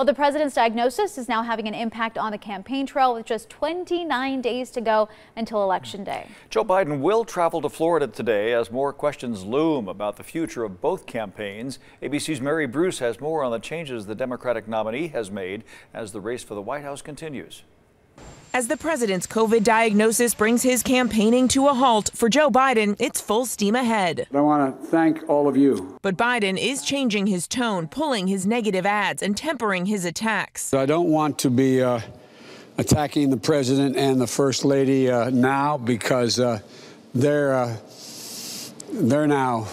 Well, the president's diagnosis is now having an impact on the campaign trail with just 29 days to go until Election Day. Joe Biden will travel to Florida today as more questions loom about the future of both campaigns. ABC's Mary Bruce has more on the changes the Democratic nominee has made as the race for the White House continues. As the president's COVID diagnosis brings his campaigning to a halt, for Joe Biden, it's full steam ahead. I want to thank all of you. But Biden is changing his tone, pulling his negative ads, and tempering his attacks. I don't want to be uh, attacking the president and the first lady uh, now because uh, they're uh, they're now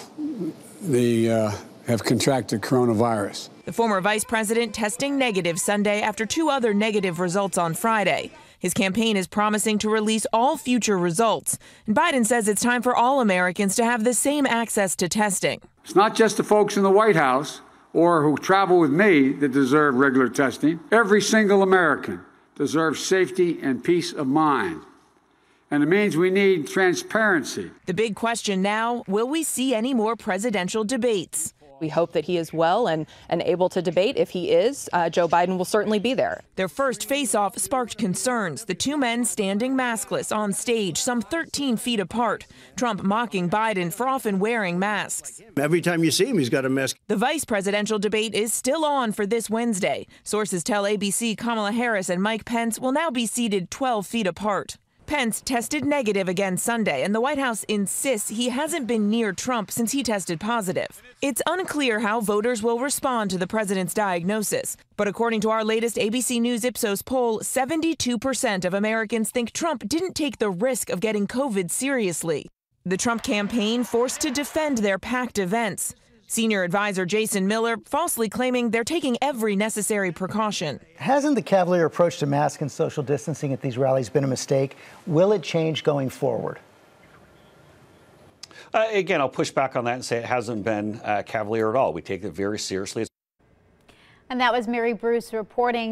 the uh, have contracted coronavirus. The former vice president testing negative Sunday after two other negative results on Friday. His campaign is promising to release all future results. And Biden says it's time for all Americans to have the same access to testing. It's not just the folks in the White House or who travel with me that deserve regular testing. Every single American deserves safety and peace of mind. And it means we need transparency. The big question now will we see any more presidential debates? We hope that he is well and, and able to debate. If he is, uh, Joe Biden will certainly be there. Their first face off sparked concerns. The two men standing maskless on stage, some 13 feet apart. Trump mocking Biden for often wearing masks. Every time you see him, he's got a mask. The vice presidential debate is still on for this Wednesday. Sources tell ABC Kamala Harris and Mike Pence will now be seated 12 feet apart. Pence tested negative again Sunday, and the White House insists he hasn't been near Trump since he tested positive. It's unclear how voters will respond to the president's diagnosis, but according to our latest ABC News Ipsos poll, 72% of Americans think Trump didn't take the risk of getting COVID seriously. The Trump campaign forced to defend their packed events. Senior advisor Jason Miller falsely claiming they're taking every necessary precaution. Hasn't the cavalier approach to mask and social distancing at these rallies been a mistake? Will it change going forward? Uh, again, I'll push back on that and say it hasn't been uh, cavalier at all. We take it very seriously. And that was Mary Bruce reporting.